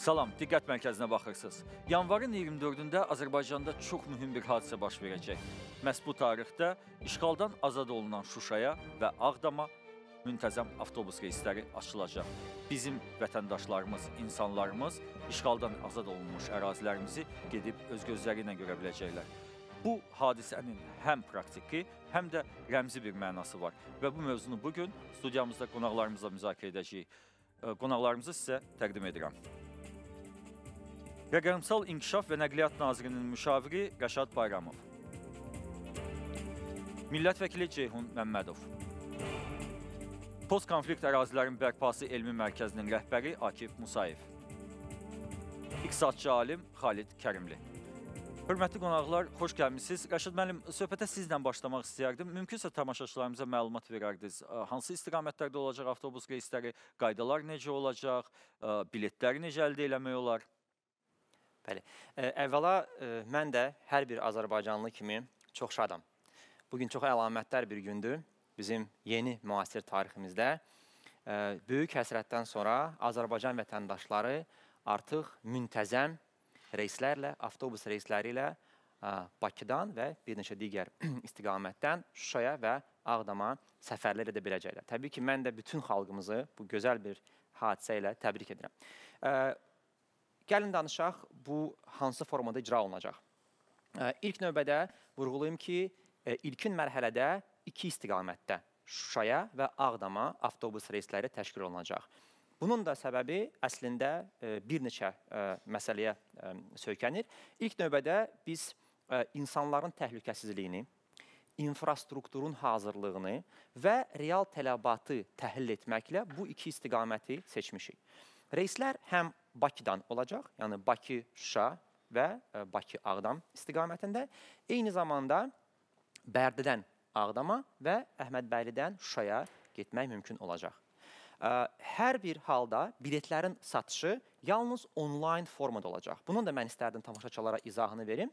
Salam, diqqət mərkəzinə baxırsınız. Yanvarın 24-də Azərbaycanda çox mühüm bir hadisə baş verəcək. Məhz bu tarixdə işğaldan azad olunan Şuşaya və Ağdama müntəzəm avtobus reysləri açılacaq. Bizim vətəndaşlarımız, insanlarımız işğaldan azad olunmuş ərazilərimizi gedib öz gözləri ilə görə biləcəklər. Bu hadisənin həm praktiki, həm də rəmzi bir mənası var və bu mövzunu bu gün studiyamızda qonaqlarımızla müzakirə edəcəyik. Qonaqlarımızı sizə təqdim edirəm. Rəqəmsal İnkişaf və Nəqliyyat Nazirinin müşaviri Rəşad Bayramov. Millət vəkili Ceyhun Məmmədov. Post-konflikt ərazilərin bərpası elmi mərkəzinin rəhbəri Akif Musayev. İqtisadçı alim Xalid Kərimli. Hörmətli qonaqlar, xoş gəlmisiniz. Rəşid müəllim, söhbətə sizlə başlamaq istəyərdim. Mümkünsə tamaşaçılarımıza məlumat verərdiniz. Hansı istiqamətlərdə olacaq avtobus reysləri, qaydalar necə olacaq, biletləri necə əldə eləmək olar? Bəli. Əvvəla mən də hər bir azərbaycanlı kimi çox şadam. Bu gün çox əlamətdar bir gündür bizim yeni müasir tariximizdə. Böyük həsrətdən sonra Azərbaycan vətəndaşları artıq müntəzəm reyslərlə, avtobus reysləri ilə Bakıdan və bir neçə digər istiqamətdən Şuşaya və Ağdama səfərlər edə biləcəklər. Təbii ki, mən də bütün xalqımızı bu gözəl bir hadisə ilə təbrik edirəm. Gəlin danışaq bu hansı formada icra olunacaq. İlk növbədə vurğulayım ki, ilkin mərhələdə iki istiqamətdə Şuşaya və Ağdama avtobus reysləri təşkil olunacaq. Bunun da səbəbi əslində bir neçə məsələyə söykənir. İlk növbədə biz insanların təhlükəsizliyini, infrastrukturun hazırlığını və real tələbatı təhlil etməklə bu iki istiqaməti seçmişik. Reyslər həm Bakıdan olacaq. Yəni Bakı-Şuşa və e, Bakı-Ağdam istiqamətində. Eyni zamanda Bərdədən Ağdama və Əhmədbəylidən Şuşaya getmək mümkün olacaq. E, hər bir halda biletlərin satışı yalnız onlayn formada olacaq. Bunun da mən istərdim tamaşaçılara izahını verim.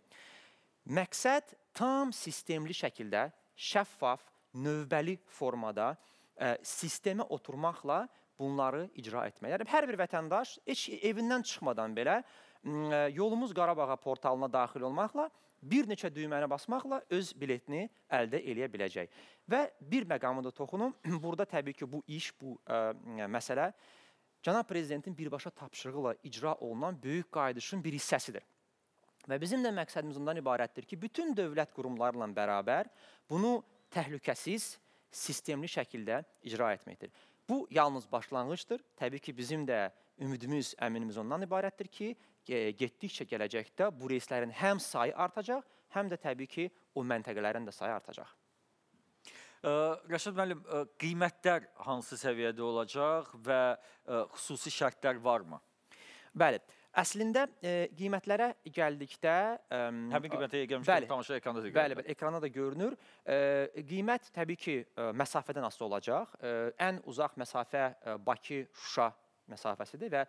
Məqsəd tam sistemli şəkildə şəffaf, növbəli formada e, sistemə oturmaqla bunları icra etmək. Yəni hər bir vətəndaş heç evindən çıxmadan belə e, yolumuz Qarabağa portalına daxil olmaqla bir neçə düyməni basmaqla öz biletini əldə eləyə biləcək. Və bir məqamı da toxunum. Burada təbii ki, bu iş, bu ə, e, məsələ cənab prezidentin birbaşa tapşırığı ilə icra olunan böyük qayıdışın bir hissəsidir. Və bizim də məqsədimiz ondan ibarətdir ki, bütün dövlət qurumlarla bərabər bunu təhlükəsiz, sistemli şəkildə icra etməkdir. Bu yalnız başlanğıcdır. Təbii ki, bizim də ümidimiz, əminimiz ondan ibarətdir ki, getdikcə gələcəkdə bu reyslərin həm sayı artacaq, həm də təbii ki, o məntəqələrin də sayı artacaq. Rəşad müəllim, qiymətlər hansı səviyyədə olacaq və xüsusi şərtlər varmı? Bəli. Əslində e, qiymətlərə gəldikdə ə, həmin qiymətə gəlmişdik bəli, tamaşa ekranda da görünür. Bəli, bəli, ekranda da görünür. E, qiymət təbii ki, ə, məsafədən asılı olacaq. E, ən uzaq məsafə Bakı-Şuşa məsafəsidir və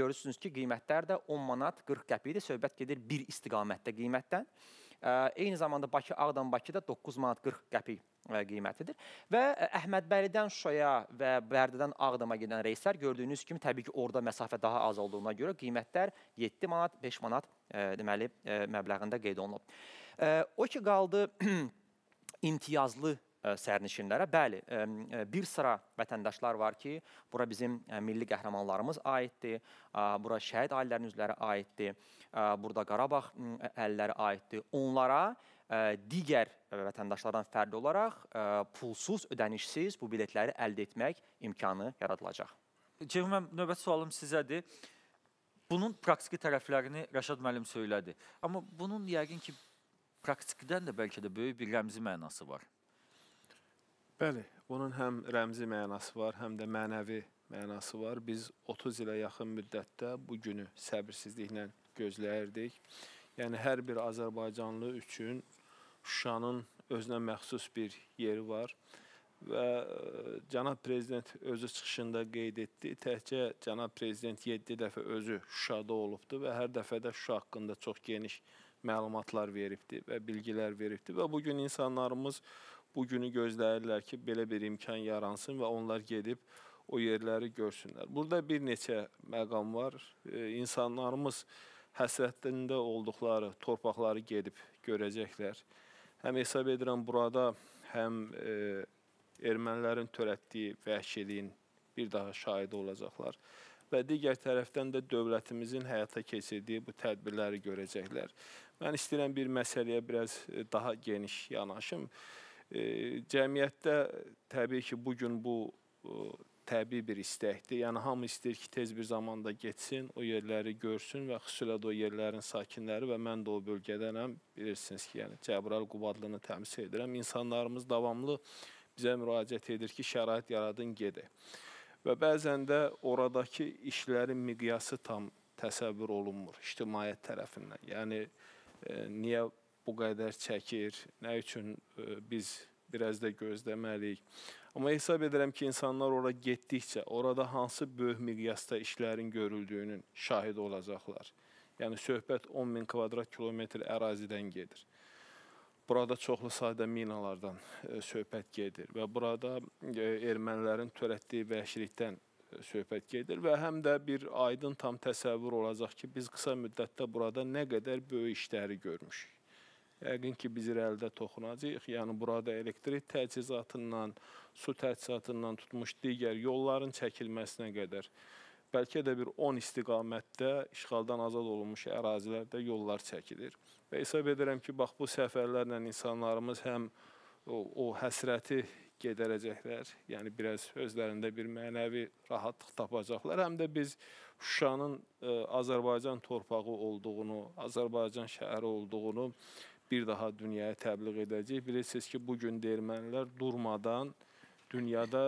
görürsünüz ki, qiymətlər də 10 manat 40 qəpikdir. Söhbət gedir bir istiqamətdə qiymətdən. E, Eyni zamanda Bakı-Ağdam-Bakıda 9 manat 40 qəpik qiymətidir. Və Əhmədbəlidən Şuşaya və Bərdədən Ağdama gedən reyslər gördüyünüz kimi təbii ki, orada məsafə daha az olduğuna görə qiymətlər 7 manat, 5 manat deməli məbləğində qeyd olunub. O ki qaldı imtiyazlı E, sərnişinlərə. Bəli, e, e, bir sıra vətəndaşlar var ki, bura bizim milli qəhrəmanlarımız aiddir, bura şəhid ailələrinin üzvləri aiddir, burada Qarabağ əlləri aiddir. Onlara digər vətəndaşlardan fərqli olaraq pulsuz, ödənişsiz bu biletləri əldə etmək imkanı yaradılacaq. Ceyhun müəllim, növbəti sualım sizədir. Bunun praktiki tərəflərini Rəşad müəllim söylədi. Amma bunun yəqin ki, praktikdən də bəlkə də böyük bir rəmzi mənası var. Bəli, bunun həm rəmzi mənası var, həm də mənəvi mənası var. Biz 30 ilə yaxın müddətdə bu günü səbirsizliklə gözləyirdik. Yəni hər bir azərbaycanlı üçün Şuşanın özünə məxsus bir yeri var və e, cənab prezident özü çıxışında qeyd etdi. Təkcə cənab prezident 7 dəfə özü Şuşada olubdu və hər dəfədə Şuşa haqqında çox geniş məlumatlar veribdi və bilgilər veribdi və bu gün insanlarımız Şuşa bu günü gözləyirlər ki, belə bir imkan yaransın və onlar gedib o yerləri görsünlər. Burada bir neçə məqam var. E, insanlarımız həsrətində olduqları torpaqları gedib görəcəklər. Həm hesab edirəm burada həm e, ermənilərin törətdiyi vəhşiliyin bir daha şahidi olacaqlar və digər tərəfdən də dövlətimizin həyata keçirdiyi bu tədbirləri görəcəklər. Mən istəyirəm bir məsələyə biraz e, daha geniş yanaşım. E, Cəmiyyətdə təbii ki, bu gün bu təbii bir istəkdir. Yəni hamı istəyir ki, tez bir zamanda getsin, o yerləri görsün və xüsusilə də o yerlərin sakinləri və mən də o bölgədənəm. Bilirsiniz ki, yəni Cəbrayıl Qubadlını təmsil edirəm. İnsanlarımız davamlı bizə müraciət edir ki, şərait yaradın, gedək. Və bəzən də oradakı işlərin miqyası tam təsəvvür olunmur ictimaiyyət tərəfindən. Yəni e, niyə bu qədər çəkir, nə üçün e, biz biraz da gözləməliyik. Amma hesab edirəm ki, insanlar ora getdikcə, orada hansı böyük miqyasda işlərin görüldüyünün şahidi olacaqlar. Yəni söhbət 10 min kvadrat kilometr ərazidən gedir. Burada çoxlu sayda minalardan e, söhbət gedir və burada e, ermənilərin törətdiyi vəhşilikdən söhbət gedir və həm də bir aydın tam təsəvvür olacaq ki, biz qısa müddətdə burada nə qədər böyük işləri görmüşük. Yəqin ki, biz irəlidə toxunacağıq. Yəni burada elektrik təchizatından, su təchizatından tutmuş digər yolların çəkilməsinə qədər bəlkə də bir 10 istiqamətdə işğaldan azad olunmuş ərazilərdə yollar çəkilir. Və hesab edirəm ki, bax bu səfərlərlə insanlarımız həm o, o həsrəti gedərəcəklər. Yəni biraz özlərində bir mənəvi rahatlıq tapacaqlar. Həm də biz Şuşanın ə, e, Azərbaycan torpağı olduğunu, Azərbaycan şəhəri olduğunu bir daha dünyaya təbliğ edəcək. Bilirsiniz ki, bugün ermənilər durmadan dünyada,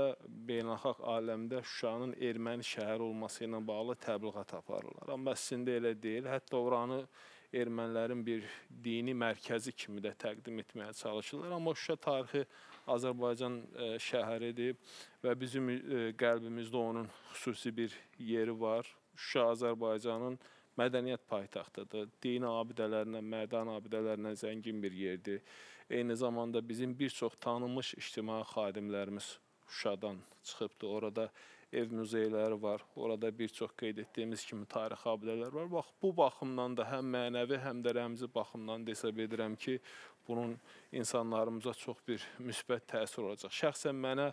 beynəlxalq aləmdə Şuşanın erməni şəhər olması ilə bağlı təbliğat aparırlar. Amma əslində elə deyil. Hətta oranı ermənilərin bir dini mərkəzi kimi də təqdim etməyə çalışırlar. Amma Şuşa tarixi Azərbaycan e, şəhəridir və bizim e, qəlbimizdə onun xüsusi bir yeri var. Şuşa Azərbaycanın mədəniyyət paytaxtıdır. Din abidələrinə, mədən abidələrinə zəngin bir yerdir. Eyni zamanda bizim bir çox tanınmış ictimai xadimlərimiz Şuşadan çıxıbdır. Orada ev muzeyləri var. Orada bir çox qeyd etdiyimiz kimi tarixi abidələr var. Bax bu baxımdan da həm mənəvi, həm də rəmzi baxımdan da hesab edirəm ki, bunun insanlarımıza çox bir müsbət təsir olacaq. Şəxsən mənə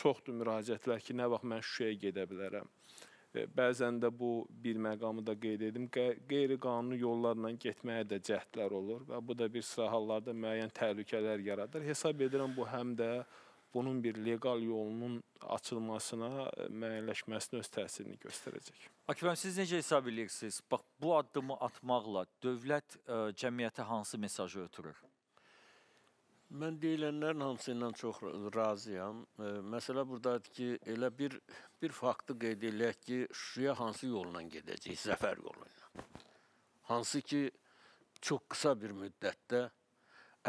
çoxdur müraciətlər ki, nə vaxt mən Şuşaya gedə bilərəm. E, bəzən də bu bir məqamı da qeyd edim, qeyri-qanuni yollarla getməyə də cəhdlər olur və bu da bir sıra hallarda müəyyən təhlükələr yaradır. Hesab edirəm bu həm də bunun bir leqal yolunun açılmasına, e, müəyyənləşməsinə öz təsirini göstərəcək. Akifəm, siz necə hesab edirsiniz? Bax, bu addımı atmaqla dövlət ə, e, cəmiyyətə hansı mesajı ötürür? Mən deyilənlərin hamısından çox razıyam. E, məsələ burdadır ki, elə bir bir faktı qeyd eləyək ki, Şuşaya hansı yolla gedəcək? Zəfər yolu ilə. Hansı ki, çox qısa bir müddətdə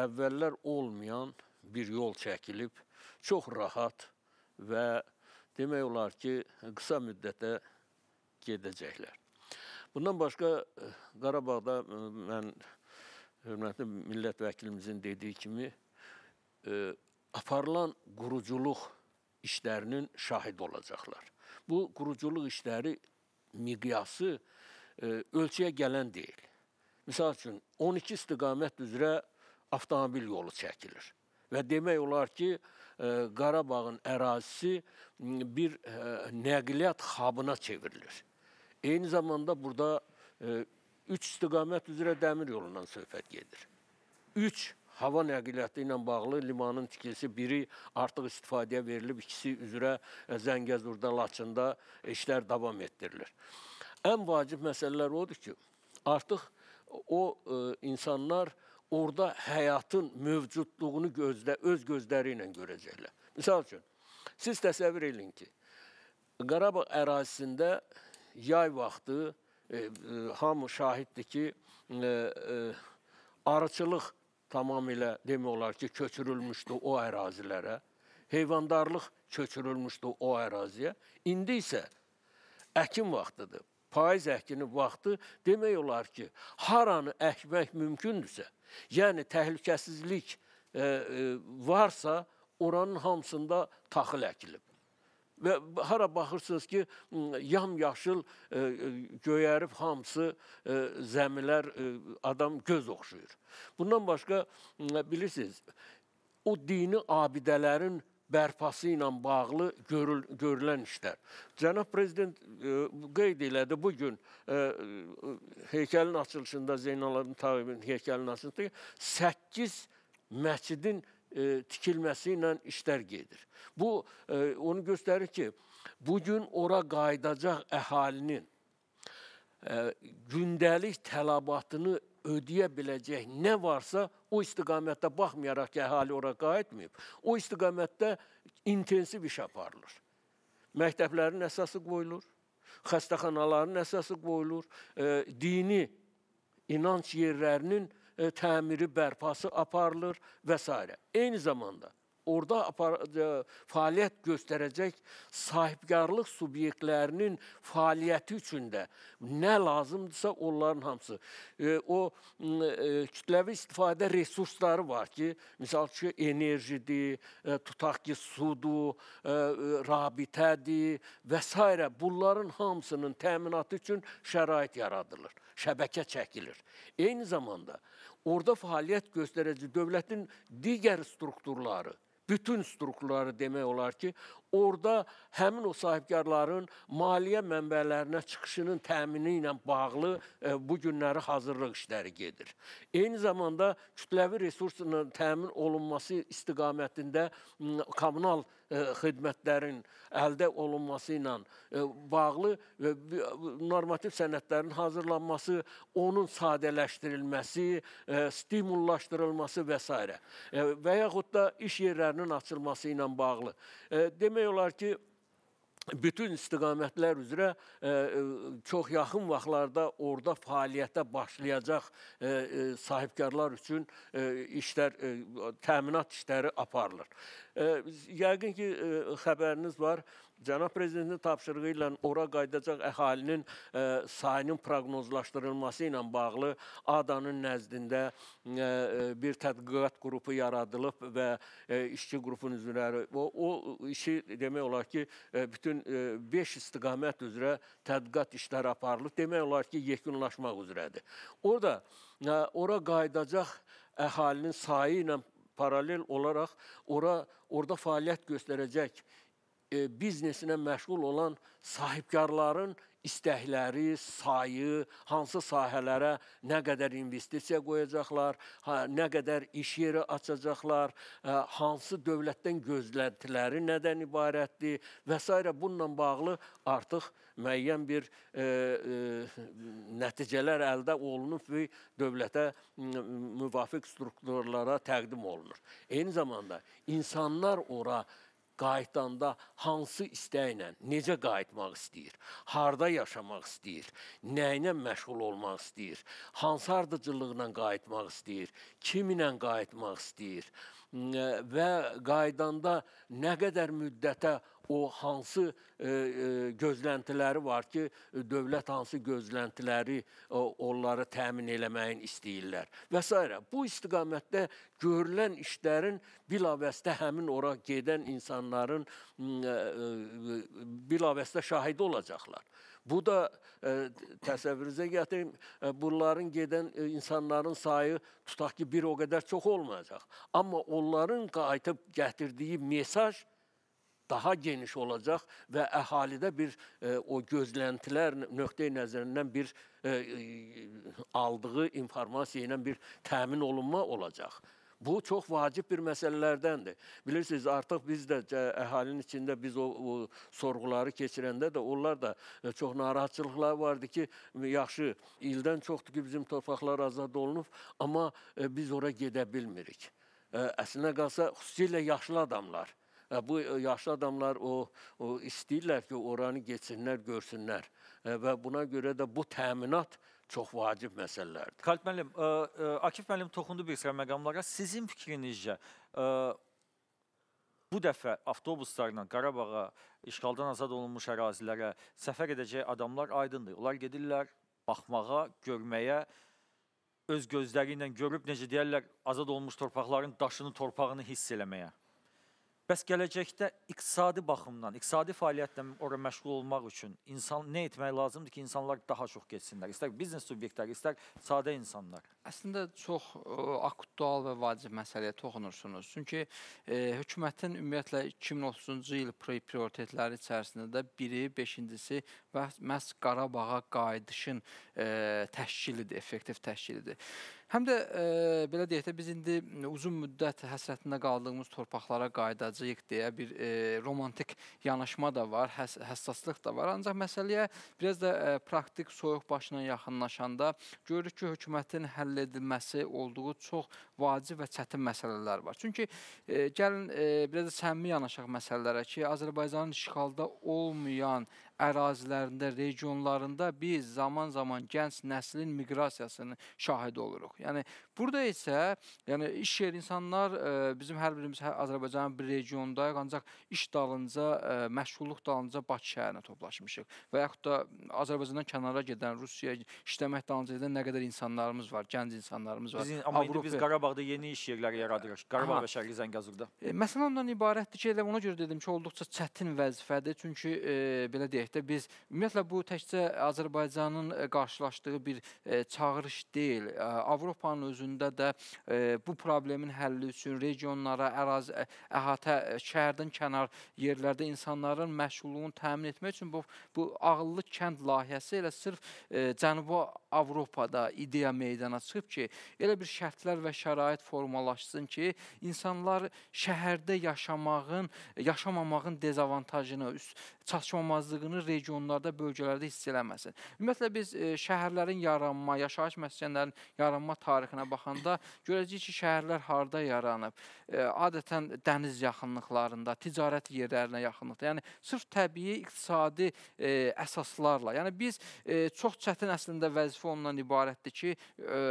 əvvəllər olmayan bir yol çəkilib, çox rahat və demək olar ki, qısa müddətdə gedəcəklər. Bundan başqa e, Qarabağda e, mən hörmətli millət vəkilimizin dediyi kimi e, aparılan quruculuq işlərinin şahid olacaqlar. Bu quruculuq işləri miqyası e, ölçüyə gələn deyil. Məsəl üçün 12 istiqamət üzrə avtomobil yolu çəkilir. Və demək olar ki, e, Qarabağın ərazisi bir e, nəqliyyat xabına çevrilir. Eyni zamanda burada 3 e, istiqamət üzrə dəmir yolundan söhbət gedir. 3 hava nəqliyyatı ilə bağlı limanın tikilisi biri artıq istifadəyə verilib, ikisi üzrə e, Zəngəzurda, Laçında işlər davam etdirilir. Ən vacib məsələlər odur ki, artıq o ə, e, insanlar orada həyatın mövcudluğunu gözlə, öz gözləri ilə görəcəklər. Misal üçün, siz təsəvvür edin ki, Qarabağ ərazisində yay vaxtı e, e, hamı şahiddir ki, e, e arıçılıq tamamilə demək olar ki, köçürülmüşdü o ərazilərə. Heyvandarlıq köçürülmüşdü o əraziyə. İndi isə əkin vaxtıdır. Payız əkini vaxtı demək olar ki, haranı əkmək mümkündürsə, yəni təhlükəsizlik e, e, varsa, oranın hamısında taxıl əkilib. Və hara baxırsınız ki, yamyaşıl göyərib hamısı zəmilər adam göz oxşuyur. Bundan başqa bilirsiniz, o dini abidələrin bərpası ilə bağlı görül görülən işlər. Cənab prezident ə, qeyd elədi bu gün heykəlin açılışında Zeynalabdin Tağibin heykəlinin açılışında 8 məscidin e, tikilməsi ilə işlər gedir. Bu e, onu göstərir ki, bu gün ora qayıdacaq əhalinin e, gündəlik tələbatını ödəyə biləcək nə varsa o istiqamətdə baxmayaraq ki, əhali ora qayıtmayıb, o istiqamətdə intensiv iş aparılır. Məktəblərin əsası qoyulur, xəstəxanaların əsası qoyulur, e, dini inanc yerlərinin e, E, təmiri, bərpası aparılır və s. Eyni zamanda orada apar ə, e, fəaliyyət göstərəcək sahibkarlıq subyektlərinin fəaliyyəti üçün də nə lazımdırsa onların hamısı. Ə, e, o ə, kütləvi istifadə resursları var ki, məsəl üçün enerjidir, ə, tutaq ki, sudur, ə, rabitədir və s. bunların hamısının təminatı üçün şərait yaradılır, şəbəkə çəkilir. Eyni zamanda ə, orada fəaliyyət göstərici dövlətin digər strukturları, bütün strukturları demək olar ki, orada həmin o sahibkarların maliyyə mənbələrinə çıxışının təmini ilə bağlı e, bu günləri hazırlıq işləri gedir. Eyni zamanda kütləvi resursların təmin olunması istiqamətində kommunal e, xidmətlərin əldə olunması ilə e, bağlı normativ sənədlərin hazırlanması, onun sadələşdirilməsi, stimullaşdırılması və s. və yaxud da iş yerlərinin açılması ilə bağlı. Demək demək olar ki, bütün istiqamətlər üzrə ə, e, e, çox yaxın vaxtlarda orada fəaliyyətə başlayacaq ə, e, sahibkarlar üçün ə, işlər təminat işləri aparılır. Yəqin ki, xəbəriniz var, Cənab Prezidentin tapşırığı ilə ora qayıdacaq əhalinin ə, e, sayının proqnozlaşdırılması ilə bağlı ADA-nın nəzdində ə, e, e, bir tədqiqat qrupu yaradılıb və ə, işçi qrupunun üzvləri o, o işi demək olar ki, bütün 5 istiqamət üzrə tədqiqat işləri aparılıb. Demək olar ki, yekunlaşmaq üzrədir. Orada ora qayıdacaq əhalinin sayı ilə paralel olaraq ora orada fəaliyyət göstərəcək e, biznesinə məşğul olan sahibkarların istəkləri, sayı, hansı sahələrə nə qədər investisiya qoyacaqlar, nə qədər iş yeri açacaqlar, e, hansı dövlətdən gözləntiləri nədən ibarətdir və s. bununla bağlı artıq müəyyən bir e, e, nəticələr əldə olunub və dövlətə müvafiq strukturlara təqdim olunur. Eyni zamanda insanlar ora qayıtdanda hansı istəklə, necə qayıtmaq istəyir, harda yaşamaq istəyir, nəyinə məşğul olmaq istəyir, hansı ardıcıllıqla qayıtmaq istəyir, kiminlə qayıtmaq istəyir, və qaydanda nə qədər müddətə o hansı e, e, gözləntiləri var ki, dövlət hansı gözləntiləri onları təmin eləməyin istəyirlər və s. Bu istiqamətdə görülən işlərin bilavəsdə həmin ora gedən insanların e, bilavəsdə şahidi olacaqlar. Bu da ə, e, təsəvvürünüzə gətirin, ə, e, bunların gedən ə, e, insanların sayı tutaq ki, bir o qədər çox olmayacaq. Amma onların qayıtıb gətirdiyi mesaj daha geniş olacaq və əhalidə bir ə, o gözləntilər nöqteyi nəzərindən bir ə, ə, aldığı informasiya ilə bir təmin olunma olacaq. Bu çox vacib bir məsələlərdəndir. Bilirsiniz, artıq biz də əhalinin içində biz o, o sorğuları keçirəndə də onlar da e, çox narahatçılıqlar vardı ki, yaxşı, ildən çoxdur ki, bizim torpaqlar azad olunub, amma e, biz ora gedə bilmirik. E, Əslinə qalsa, xüsusilə yaşlı adamlar bu yaşlı adamlar o, o istəyirlər ki, oranı geçsinlər, görsünlər və buna görə də bu təminat çox vacib məsələlərdir. Xalid müəllim, ə, e, ə, e, Akif müəllim toxundu bir sıra məqamlara. Sizin fikrinizcə ə, e, bu dəfə avtobuslarla Qarabağa, işğaldan azad olunmuş ərazilərə səfər edəcək adamlar aydındır. Onlar gedirlər baxmağa, görməyə, öz gözləri ilə görüb necə deyirlər, azad olunmuş torpaqların daşını, torpağını hiss eləməyə. Bəs gələcəkdə iqtisadi baxımdan, iqtisadi fəaliyyətlə ora məşğul olmaq üçün insan nə etmək lazımdır ki, insanlar daha çox getsinlər? İstər biznes subyektləri, istər sadə insanlar? Əslində çox ə, e, aktual və vacib məsələyə toxunursunuz. Çünki e, hökumətin ümumiyyətlə 2030-cu il prioritetləri içərisində də biri, beşincisi və məhz Qarabağa qayıdışın e, təşkilidir, effektiv təşkilidir. Həm də e, belə deyək də biz indi uzun müddət həsrətində qaldığımız torpaqlara qayıdacağıq deyə bir e, romantik yanaşma da var, həss həssaslıq da var. Ancaq məsələyə biraz da e, praktik soyuq başla yaxınlaşanda görürük ki, hökumətin həll həll edilməsi olduğu çox vacib və çətin məsələlər var. Çünki e, gəlin e, biraz da səmimi yanaşaq məsələlərə ki, Azərbaycanın işğalda olmayan ərazilərində, regionlarında biz zaman-zaman gənc nəslin miqrasiyasının şahidi oluruq. Yəni burada isə yəni iş yeri insanlar ə, e, bizim hər birimiz hər Azərbaycanın bir regiondayıq, ancaq iş dalınca, ə, e, məşğulluq dalınca Bakı şəhərinə toplaşmışıq və yaxud da Azərbaycandan kənara gedən, Rusiyaya işləmək dalınca gedən nə qədər insanlarımız var, gənc insanlarımız var. Bizim, amma Avropa... indi biz Qarabağda yeni iş yerləri yaradırıq. Qarabağ Aha. və Şərqi Zəngəzurda. E, məsələ ondan ibarətdir ki, elə ona görə dedim ki, olduqca çətin vəzifədir. Çünki e, belə deyək deyək də biz ümumiyyətlə bu təkcə Azərbaycanın e, qarşılaşdığı bir e, çağırış deyil. E, Avropanın özündə də bu problemin həlli üçün regionlara, ərazi əhatə şəhərdən kənar yerlərdə insanların məşğulluğunu təmin etmək üçün bu bu ağıllı kənd layihəsi elə sırf Cənubi Avropada ideya meydana çıxıb ki, elə bir şərtlər və şərait formalaşsın ki, insanlar şəhərdə yaşamağın, yaşamamağın dezavantajını üst çatışmamazlığını regionlarda, bölgələrdə hiss eləməsin. Ümumiyyətlə biz e, şəhərlərin yaranma, yaşayış məskənlərinin yaranma tarixinə baxanda görəcəyik ki, şəhərlər harda yaranıb? E, adətən dəniz yaxınlıqlarında, ticarət yerlərinə yaxınlıqda. Yəni sırf təbii iqtisadi e, əsaslarla. Yəni biz e, çox çətin əslində vəzifə ondan ibarətdir ki, e,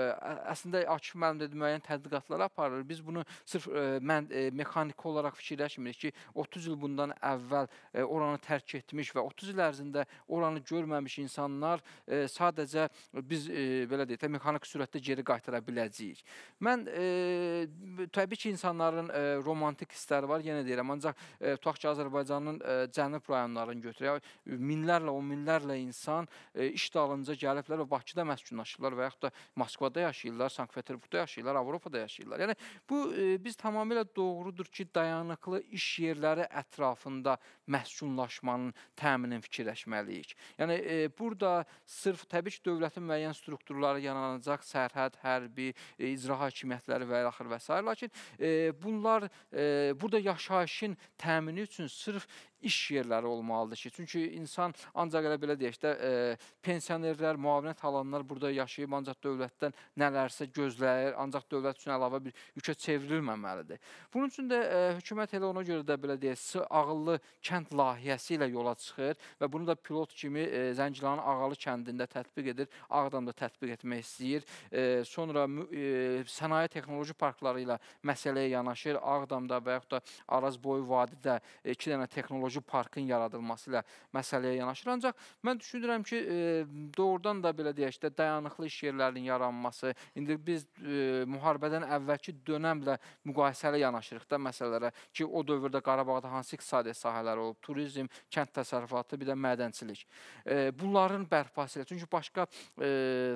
əslində Akif müəllim də müəyyən tədqiqatlar aparır. Biz bunu sırf e, mən e, mexaniki olaraq fikirləşmirik ki, 30 il bundan əvvəl e, oranı tərk tərk etmiş və 30 il ərzində oranı görməmiş insanlar e, sadəcə biz e, belə deyək, mexaniki sürətdə geri qaytara biləcəyik. Mən e, təbii ki, insanların e, romantik hissləri var, yenə deyirəm, ancaq e, tutaq ki, Azərbaycanın e, cənub rayonlarını götürək, e, minlərlə, on minlərlə insan e, iş dalınca gəliblər və Bakıda məskunlaşırlar və yaxud da Moskvada yaşayırlar, Sankt-Peterburqda yaşayırlar, Avropada yaşayırlar. Yəni bu e, biz tamamilə doğrudur ki, dayanıqlı iş yerləri ətrafında məskunlaşma komanın təminin fikirləşməliyik. Yəni e, burada sırf təbii ki, dövlətin müəyyən strukturları yaranacaq, sərhəd, hərbi, e, icra hakimiyyətləri və axır və s. lakin e, bunlar e, burada yaşayışın təmini üçün sırf iş yerləri olmalıdır ki, çünki insan ancaq elə belə deyək də e, pensionerlər, müavinət alanlar burada yaşayıb ancaq dövlətdən nələrsə gözləyir, ancaq dövlət üçün əlavə bir yükə çevrilməməlidir. Bunun üçün də e, hökumət elə ona görə də belə deyək, ağıllı kənd layihəsi ilə yola çıxır və bunu da pilot kimi e, Zəngilanın Ağalı kəndində tətbiq edir, Ağdamda tətbiq etmək istəyir. E, sonra e, sənaye texnoloji parkları ilə məsələyə yanaşır. Ağdamda və yaxud da Arazboyu vadidə 2 e, dənə texnoloji ekoloji parkın yaradılması ilə məsələyə yanaşır. Ancaq mən düşünürəm ki, e, doğrudan da belə deyək də dayanıqlı iş yerlərinin yaranması, indi biz e, müharibədən əvvəlki dönəmlə müqayisəli yanaşırıq da məsələlərə ki, o dövrdə Qarabağda hansı iqtisadi sahələr olub? Turizm, kənd təsərrüfatı, bir də mədəncilik. E, bunların bərpası ilə. Çünki başqa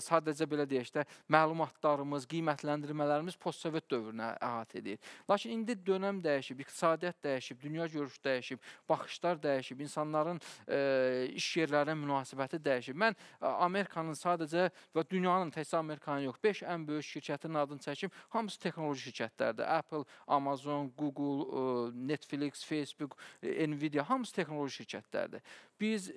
sadəcə belə deyək də məlumatlarımız, qiymətləndirmələrimiz postsovet dövrünə əhatə edir. Lakin indi dönəm dəyişib, iqtisadiyyat dəyişib, dünya görüşü dəyişib. Bax baxışlar dəyişib, insanların ə, iş yerlərinə münasibəti dəyişib. Mən Amerikanın sadəcə və dünyanın təkcə Amerikanın yox, 5 ən böyük şirkətinin adını çəkim, hamısı texnoloji şirkətlərdir. Apple, Amazon, Google, Netflix, Facebook, Nvidia hamısı texnoloji şirkətlərdir biz e,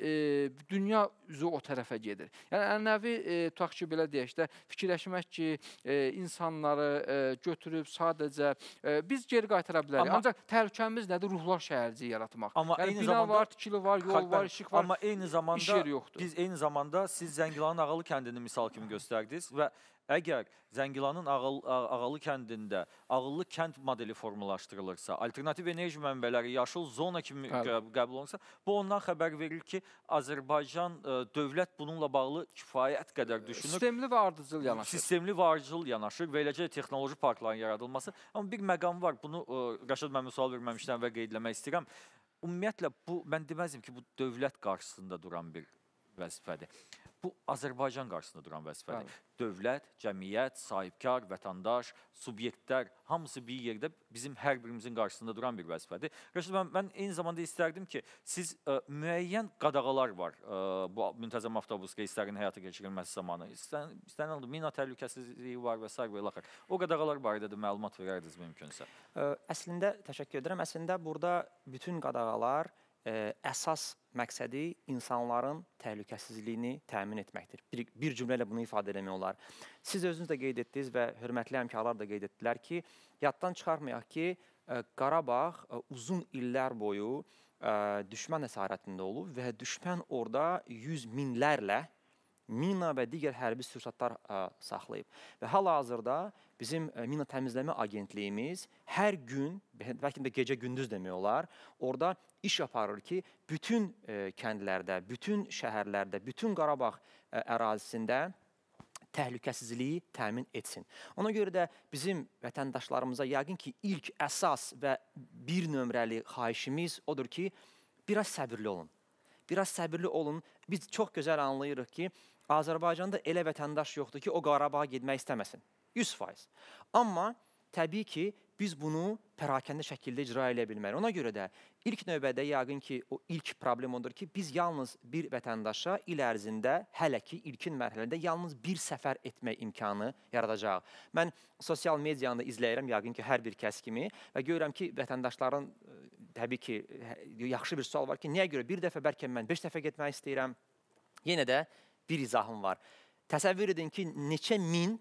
dünya üzü o tərəfə gedir. Yəni ənənəvi e, tutaq ki, belə deyək də, fikirləşmək ki, e, insanları e, götürüb sadəcə e, biz geri qaytara bilərik. Amma, Ancaq təhlükəmiz nədir? Ruhlar şəhərciyi yaratmaq. Amma yəni, eyni bina zamanda var, tikili var, yol xalqlar, var, işıq var. Amma eyni zamanda iş yeri yoxdur. Biz eyni zamanda siz Zəngilanın Ağalı kəndini misal kimi göstərdiniz və Əgər Zəngilanın Ağıl, Ağalı kəndində ağıllı kənd modeli formalaşdırılırsa, alternativ enerji mənbələri yaşıl zona kimi Həli. qəbul olunsa, bu ondan xəbər verir ki, Azərbaycan ə, e, dövlət bununla bağlı kifayət qədər düşünür. Sistemli və ardıcıl yanaşır. Sistemli və ardıcıl yanaşır və eləcə texnoloji parkların yaradılması. Amma bir məqam var, bunu ə, e, Rəşad mənim sual verməmişdən və qeydləmək istəyirəm. Ümumiyyətlə, bu, mən deməzdim ki, bu dövlət qarşısında duran bir vəzifədir. Bu Azərbaycan qarşısında duran vəzifədir. Bəli. Dövlət, cəmiyyət, sahibkar, vətəndaş, subyektlər hamısı bir yerdə bizim hər birimizin qarşısında duran bir vəzifədir. Rəşid mən, mən eyni zamanda istərdim ki, siz ə, e, müəyyən qadağalar var ə, e, bu müntəzəm avtobus reyslərinin həyata keçirilməsi zamanı. İstən, istənilən mina təhlükəsizliyi var və s. və ilaxır. O qadağalar barədə də məlumat verərdiniz mümkünsə. Ə, e, əslində təşəkkür edirəm. Əslində burada bütün qadağalar ə, e, əsas məqsədi insanların təhlükəsizliyini təmin etməkdir. Bir, bir cümlə ilə bunu ifadə etmək olar. Siz özünüz də qeyd etdiniz və hörmətli həmkarlar da qeyd etdilər ki, yaddan çıxarmayaq ki, ə, e, Qarabağ ə, e, uzun illər boyu ə, düşmən əsarətində olub və düşmən orada yüz minlərlə mina və digər hərbi sursatlar saxlayıb. Və hal-hazırda bizim mina təmizləmə agentliyimiz hər gün, bəlkə də gecə gündüz demək olar, orada iş aparır ki, bütün kəndlərdə, bütün şəhərlərdə, bütün Qarabağ ərazisində təhlükəsizliyi təmin etsin. Ona görə də bizim vətəndaşlarımıza yəqin ki, ilk əsas və bir nömrəli xahişimiz odur ki, biraz səbirli olun. Biraz səbirli olun. Biz çox gözəl anlayırıq ki, Azərbaycanda elə vətəndaş yoxdur ki, o Qarabağa getmək istəməsin. 100%. Amma təbii ki, biz bunu pərakəndə şəkildə icra edə bilməliyik. Ona görə də ilk növbədə yəqin ki, o ilk problem odur ki, biz yalnız bir vətəndaşa il ərzində hələ ki ilkin mərhələdə yalnız bir səfər etmək imkanı yaradacaq. Mən sosial medianı izləyirəm yəqin ki, hər bir kəs kimi və görürəm ki, vətəndaşların təbii ki, hə, yaxşı bir sual var ki, niyə görə bir dəfə bəlkə mən 5 dəfə getmək istəyirəm? Yenə də bir izahım var. Təsəvvür edin ki, neçə min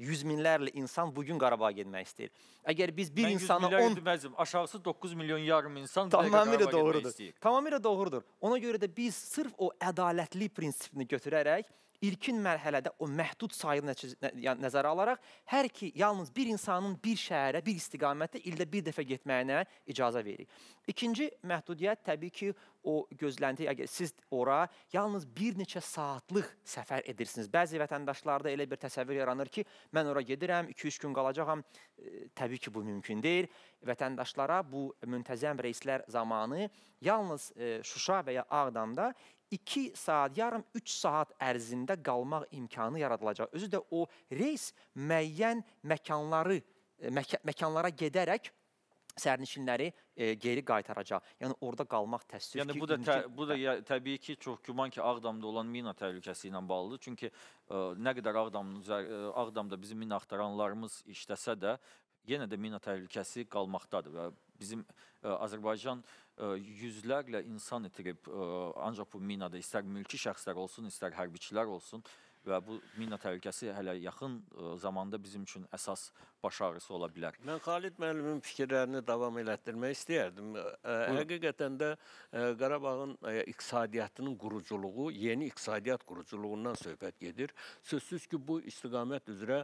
yüz minlərlə insan bu gün Qarabağa getmək istəyir. Əgər biz bir Mən insanı 10 deməzdim, aşağısı 9 milyon yarım insan tamamilə doğrudur. Tamamilə doğrudur. Ona görə də biz sırf o ədalətli prinsipini götürərək ilkin mərhələdə o məhdud sayı nəzərə alaraq hər iki yalnız bir insanın bir şəhərə, bir istiqamətə ildə bir dəfə getməyinə icazə veririk. İkinci məhdudiyyət təbii ki, o gözlənti əgər siz ora yalnız bir neçə saatlıq səfər edirsiniz. Bəzi vətəndaşlarda elə bir təsəvvür yaranır ki, mən ora gedirəm, 2-3 gün qalacağam. E, təbii ki, bu mümkün deyil. Vətəndaşlara bu müntəzəm reyslər zamanı yalnız e, Şuşa və ya Ağdamda 2 saat, yarım 3 saat ərzində qalmaq imkanı yaradılacaq. Özü də o reys müəyyən məkanları e, mək məkanlara gedərək sərnişinləri e, geri qaytaracaq. Yəni orada qalmaq təəssüf yəni, ki, bu da tə, bu da ya, təbii ki, çox güman ki, Ağdamda olan mina təhlükəsi ilə bağlıdır. Çünki e, nə qədər Ağdamın e, Ağdamda bizim mina axtaranlarımız işləsə də yenə də mina təhlükəsi qalmaqdadır və bizim ə, e, Azərbaycan ə, yüzlərlə insan itirib, e, ancaq bu minada istər mülki şəxslər olsun, istər hərbiçilər olsun, və bu mina təhlükəsi hələ yaxın e, zamanda bizim üçün əsas baş ağrısı ola bilər. Mən Xalid müəllimin fikirlərini davam elətdirmək istəyərdim. E, e, Buyur. Həqiqətən də Qarabağın iqtisadiyyatının quruculuğu, yeni iqtisadiyyat quruculuğundan söhbət gedir. Sözsüz ki, bu istiqamət üzrə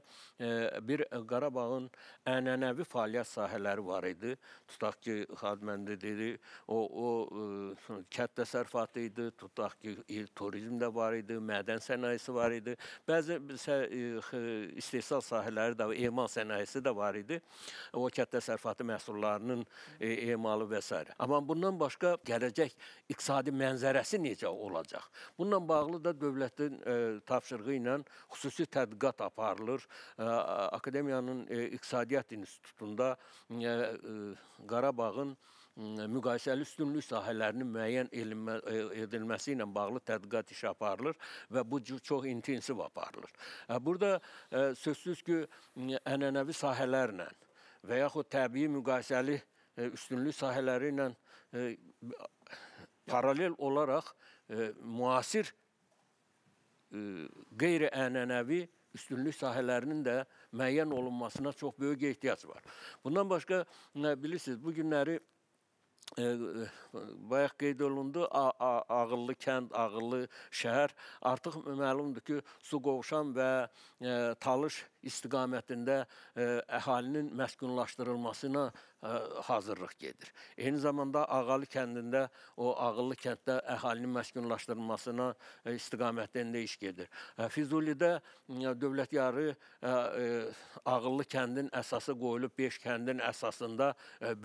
bir Qarabağın ənənəvi fəaliyyət sahələri var idi. Tutaq ki, Xadməndə dedi, o, o kət təsərrüfatı idi, tutaq ki, turizm də var idi, mədən sənayesi var idi idi. Bəzi e, e, istehsal sahələri də, emal sənayesi də var idi. O kənd təsərrüfatı məhsullarının e, emalı və s. Amma bundan başqa gələcək iqtisadi mənzərəsi necə olacaq? Bununla bağlı da dövlətin tapşırığı ilə xüsusi tədqiqat aparılır. Akademiyanın İqtisadiyyat İnstitutunda Qarabağın müqayisəli üstünlük sahələrinin müəyyən e, edilməsi ilə bağlı tədqiqat işi aparılır və bu cür çox intensiv aparılır. E, burada e, sözsüz ki, ənənəvi sahələrlə və yaxud təbii müqayisəli üstünlük sahələri ilə paralel olaraq müasir qeyri-ənənəvi üstünlük sahələrinin də müəyyən olunmasına çox böyük ehtiyac var. Bundan başqa bilirsiniz, bu günləri E, bayaq qeyd olundu, ağıllı kənd, ağıllı şəhər artıq məlumdur ki, su qovşan və talış istiqamətində əhalinin məskunlaşdırılmasına E, hazırlıq gedir. Eyni zamanda Ağalı kəndində, o Ağıllı kənddə əhalinin məskunlaşdırılmasına e, istiqamətində iş gedir. E, Füzulidə dövlət yarı Ağıllı kəndin əsası qoyulub 5 kəndin əsasında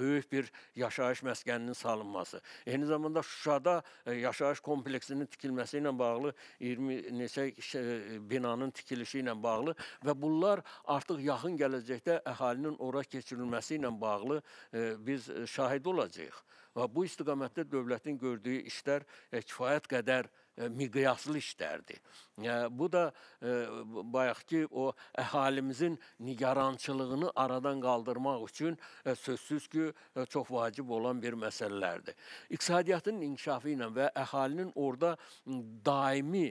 böyük bir yaşayış məskəninin salınması. Eyni zamanda Şuşada yaşayış kompleksinin tikilməsi ilə bağlı 20 neçə binanın tikilişi ilə bağlı və bunlar artıq yaxın gələcəkdə əhalinin ora keçirilməsi ilə bağlı E, biz e, şahid olacağıq. Və bu istiqamətdə dövlətin gördüyü işlər e, kifayət qədər miqyaslı işlərdir. Bu da bayaqki o əhalimizin nigarançılığını aradan qaldırmaq üçün sözsüz ki, çox vacib olan bir məsələlərdir. İqtisadiyyatın inkişafı ilə və əhalinin orada daimi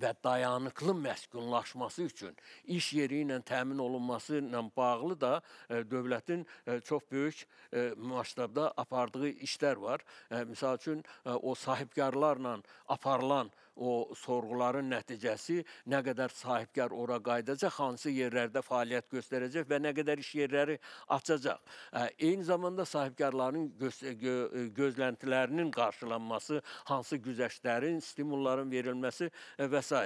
və dayanıqlı məskunlaşması üçün iş yeri ilə təmin olunması ilə bağlı da e, dövlətin e, çox böyük e, məşrəbdə apardığı işlər var. Məsəl üçün o sahibkarlarla aparılan o sorğuların nəticəsi nə qədər sahibkar ora qayıdacaq, hansı yerlərdə fəaliyyət göstərəcək və nə qədər iş yerləri açacaq. Eyni zamanda sahibkarların göz, gö e, gözləntilərinin qarşılanması, hansı güzəştlərin, stimulların verilməsi e, və s.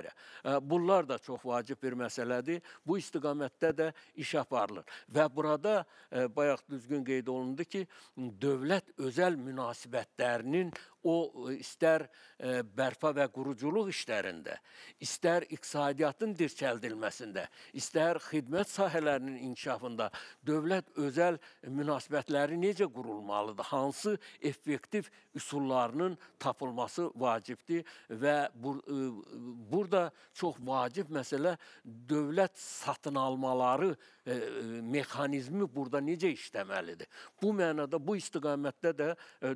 Bunlar da çox vacib bir məsələdir. Bu istiqamətdə də iş aparılır. Və burada e, bayaq düzgün qeyd olundu ki, dövlət özəl münasibətlərinin O istər ə, bərpa və quruculuq işlərində, istər iqtisadiyyatın dirçəldilməsində, istər xidmət sahələrinin inkişafında dövlət-özəl münasibətləri necə qurulmalıdır? Hansı effektiv üsullarının tapılması vacibdir və bu, ə, burada çox vacib məsələ dövlət satın almaları ə, mexanizmi burada necə işləməlidir? Bu mənada bu istiqamətdə də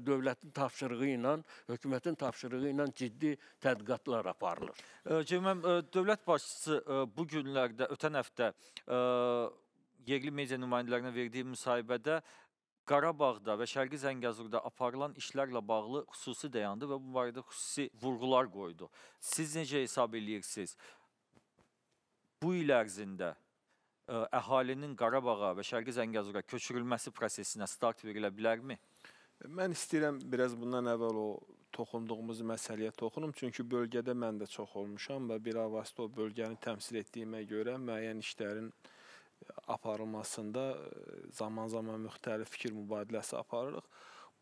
dövlətin tapşırığı ilə baxımından hökumətin tapşırığı ilə ciddi tədqiqatlar aparılır. Cəməm, dövlət başçısı bu günlərdə, ötən həftə yerli media nümayəndələrinə verdiyi müsahibədə Qarabağda və Şərqi Zəngəzurda aparılan işlərlə bağlı xüsusi dayandı və bu barədə xüsusi vurğular qoydu. Siz necə hesab edirsiniz? Bu il ərzində əhalinin Qarabağa və Şərqi Zəngəzura köçürülməsi prosesinə start verilə bilərmi? Mən istəyirəm biraz bundan əvvəl o toxunduğumuz məsələyə toxunum, çünki bölgədə mən də çox olmuşam və bilavasitə o bölgəni təmsil etdiyimə görə müəyyən işlərin e, aparılmasında e, zaman-zaman müxtəlif fikir mübadiləsi aparırıq.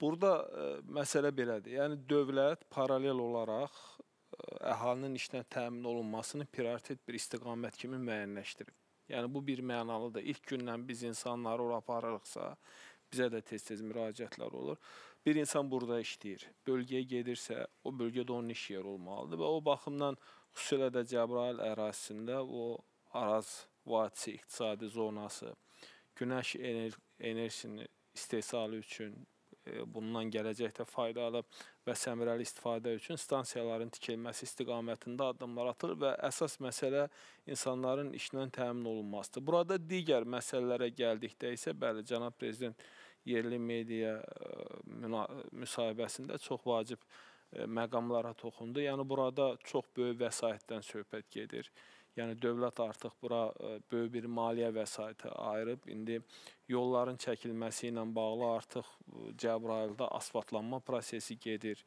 Burada e, məsələ belədir. Yəni dövlət paralel olaraq əhalinin işlə təmin olunmasını prioritet bir istiqamət kimi müəyyənləşdirib. Yəni bu bir mənalıdır. İlk gündən biz insanları ora aparırıqsa, bizə də tez-tez müraciətlər olur. Bir insan burada işləyir, bölgəyə gedirsə, o bölgədə onun iş yeri olmalıdır və o baxımdan xüsusilə də Cəbrayil ərazisində o Araz vadisi iqtisadi zonası günəş ener enerjisini istehsalı üçün e, bundan gələcəkdə faydalı və səmərəli istifadə üçün stansiyaların tikilməsi istiqamətində addımlar atılır və əsas məsələ insanların işlə təmin olunmasıdır. Burada digər məsələlərə gəldikdə isə bəli cənab prezident yerli media e, müsahibəsində çox vacib e, məqamlara toxundu. Yəni burada çox böyük vəsaitdən söhbət gedir. Yəni dövlət artıq bura e, böyük bir maliyyə vəsaiti ayırıb. İndi yolların çəkilməsi ilə bağlı artıq Cəbrayılda asfaltlanma prosesi gedir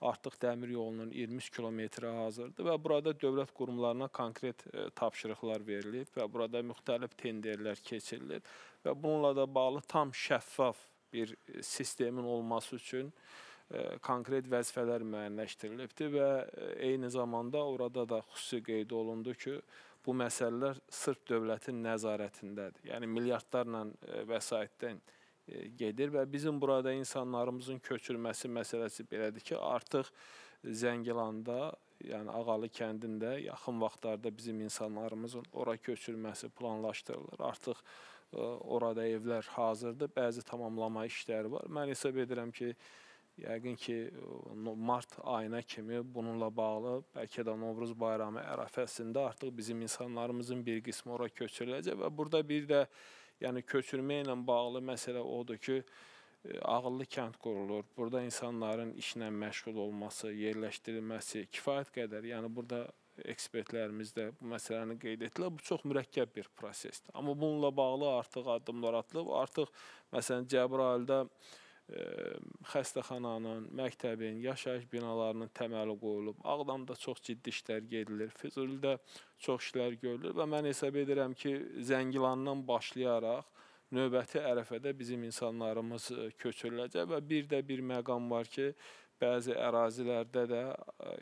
artıq dəmir yolunun 20 kilometri hazırdır və burada dövlət qurumlarına konkret e, tapşırıqlar verilib və burada müxtəlif tenderlər keçirilir və bununla da bağlı tam şəffaf bir e, sistemin olması üçün e, konkret vəzifələr müəyyənləşdirilibdir və eyni zamanda orada da xüsusi qeyd olundu ki, bu məsələlər sırf dövlətin nəzarətindədir. Yəni milyardlarla vəsaitdən E, gedir və bizim burada insanlarımızın köçürməsi məsələsi belədir ki, artıq Zəngilanda, yəni Ağalı kəndində yaxın vaxtlarda bizim insanlarımızın ora köçürməsi planlaşdırılır. Artıq ə, e, orada evlər hazırdır, bəzi tamamlama işləri var. Mən hesab edirəm ki, yəqin ki mart ayına kimi bununla bağlı bəlkə də Novruz bayramı ərəfəsində artıq bizim insanlarımızın bir qismi ora köçürüləcək və burada bir də Yəni köçürmə ilə bağlı məsələ odur ki, e, ağıllı kənd qurulur. Burada insanların işlə məşğul olması, yerləşdirilməsi kifayət qədər. Yəni burada ekspertlərimiz də bu məsələni qeyd etdilər. Bu çox mürəkkəb bir prosesdir. Amma bununla bağlı artıq addımlar atılıb. Artıq məsələn Cəbrayılda xəstəxananın, məktəbin, yaşayış binalarının təməli qoyulub. Ağdamda çox ciddi işlər gedilir. Füzulidə çox işlər görülür və mən hesab edirəm ki, Zəngilandan başlayaraq növbəti ərəfədə bizim insanlarımız köçürüləcək və bir də bir məqam var ki, bəzi ərazilərdə də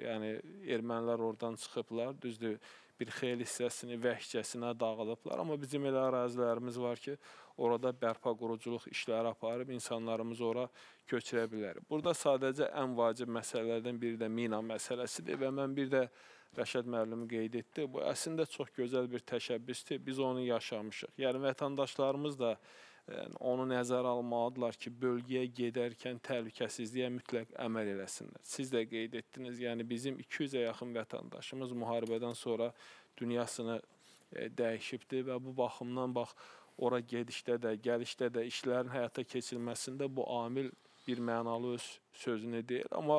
yəni ermənilər oradan çıxıblar, düzdür? bir xeyli hissəsini vəhşicəsinə dağılıblar. Amma bizim elə ərazilərimiz var ki, orada bərpa quruculuq işləri aparıb insanlarımızı ora köçürə bilər. Burada sadəcə ən vacib məsələlərdən biri də mina məsələsidir və mən bir də Rəşad müəllim qeyd etdi. Bu əslində çox gözəl bir təşəbbüsdür. Biz onu yaşamışıq. Yəni vətəndaşlarımız da Yəni onu nəzərə almalıdırlar ki, bölgəyə gedərkən təhlükəsizliyə mütləq əməl eləsinlər. Siz də qeyd etdiniz, yəni bizim 200-ə yaxın vətəndaşımız müharibədən sonra dünyasını e, dəyişibdir və bu baxımdan bax ora gedişdə də, gəlişdə də işlərin həyata keçirilməsində bu amil bir mənalı öz sözünü deyir. Amma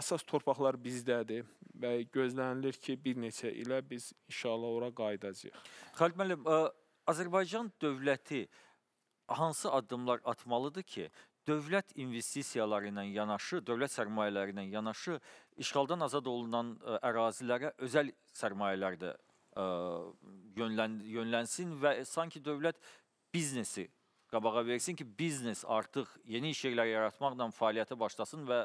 əsas torpaqlar bizdədir və gözlənilir ki, bir neçə ilə biz inşallah ora qayıdacağıq. Xalid müəllim, e, Azərbaycan dövləti hansı addımlar atmalıdır ki, dövlət investisiyaları ilə yanaşı, dövlət sərmayələri ilə yanaşı işğaldan azad olunan e, ərazilərə özəl sərmayələr də e, yönlən, yönlənsin və sanki dövlət biznesi qabağa versin ki, biznes artıq yeni iş yerləri yaratmaqla fəaliyyətə başlasın və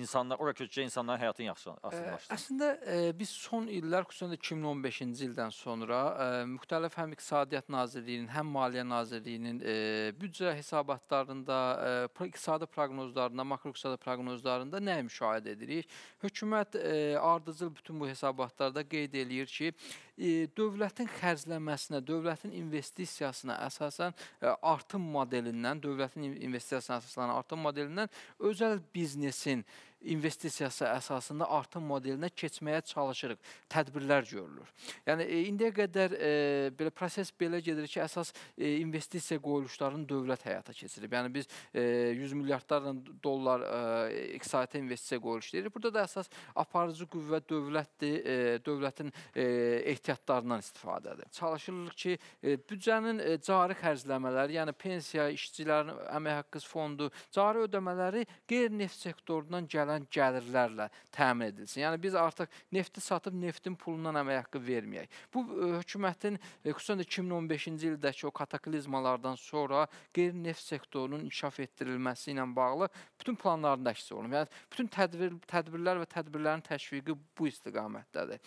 insanlar ora köçəcək insanların həyatını yaxşılaşdırsın. Əslində ə, e, biz son illər, xüsusən də 2015-ci ildən sonra ə, e, müxtəlif həm İqtisadiyyat Nazirliyinin, həm Maliyyə Nazirliyinin ə, e, büdcə hesabatlarında, ə, iqtisadi proqnozlarında, makroiqtisadi proqnozlarında nəyi müşahidə edirik? Hökumət ə, ardıcıl bütün bu hesabatlarda qeyd eləyir ki, ə, dövlətin xərcləməsinə, dövlətin investisiyasına əsasən ə, artım modelindən, dövlətin investisiya əsaslarının artım modelindən özəl biznesin investisiyası əsasında artım modelinə keçməyə çalışırıq. Tədbirlər görülür. Yəni e, indiyə qədər e, belə proses belə gedir ki, əsas e, investisiya qoyuluşlarını dövlət həyata keçirib. Yəni biz e, 100 milyardlarla dollar e, iqtisadiyyata investisiya qoyuluş deyirik. Burada da əsas aparıcı qüvvə dövlətdir, e, dövlətin e, ehtiyatlarından istifadədir. Çalışırıq ki, e, büdcənin e, cari xərcləmələri, yəni pensiya, işçilərin əmək haqqı fondu, cari ödəmələri qeyri-neft sektorundan gəlir gələn gəlirlərlə təmin edilsin. Yəni biz artıq nefti satıb neftin pulundan əmək haqqı verməyək. Bu e, hökumətin e, xüsusən də 2015-ci ildəki o kataklizmalardan sonra qeyri-neft sektorunun inkişaf etdirilməsi ilə bağlı bütün planlarında əks olunub. Yəni bütün tədbir tədbirlər və tədbirlərin təşviqi bu istiqamətdədir.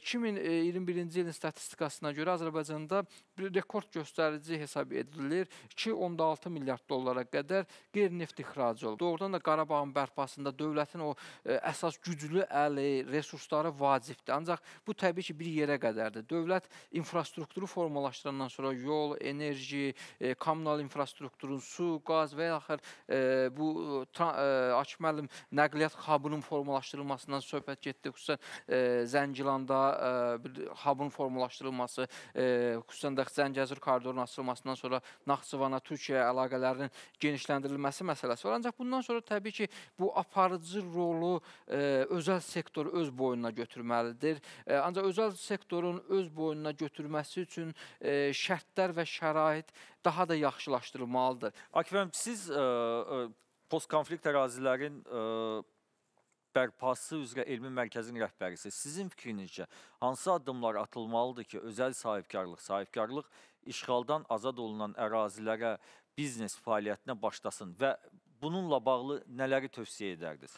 2021-ci e, ilin statistikasına görə Azərbaycanda bir rekord göstərici hesab edilir. 2.6 milyard dollara qədər qeyri-neft ixracı olub. Doğrudan da Qarabağın bərpasında dövlətin o e, əsas güclü əli, resursları vacibdir. Ancaq bu təbii ki, bir yerə qədərdir. Dövlət infrastrukturu formalaşdırandan sonra yol, enerji, e, kommunal infrastrukturun, su, qaz və yaxud e, bu Akif müəllim nəqliyyat xabının formalaşdırılmasından söhbət getdi. Xüsusən Zəngilanda bir xabın formalaşdırılması, xüsusən də Zəngəzur koridorunun açılmasından sonra Naxçıvana, Türkiyəyə əlaqələrinin genişləndirilməsi məsələsi var. Ancaq bundan sonra təbii ki, bu aparılır aparıcı rolu e, özəl sektor öz boynuna götürməlidir. E, ancaq özəl sektorun öz boynuna götürməsi üçün e, şərtlər və şərait daha da yaxşılaşdırılmalıdır. Akif əlim, siz e, e, postkonflikt ərazilərin e, bərpası üzrə elmi mərkəzin rəhbərisi. Sizin fikrinizcə hansı addımlar atılmalıdır ki, özəl sahibkarlıq, sahibkarlıq işğaldan azad olunan ərazilərə biznes fəaliyyətinə başlasın və bununla bağlı nələri tövsiyə edərdiniz?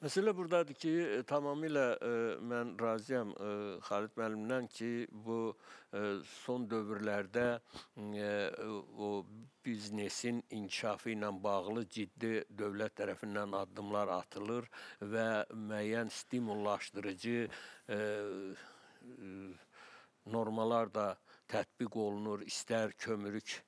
Məsələ burdadır ki, e, tamamilə ə, e, mən razıyam ə, e, Xalid müəllimdən ki, bu ə, son dövrlərdə ə, o biznesin inkişafı ilə bağlı ciddi dövlət tərəfindən addımlar atılır və müəyyən stimullaşdırıcı ə, ə, normalar da tətbiq olunur, istər kömürük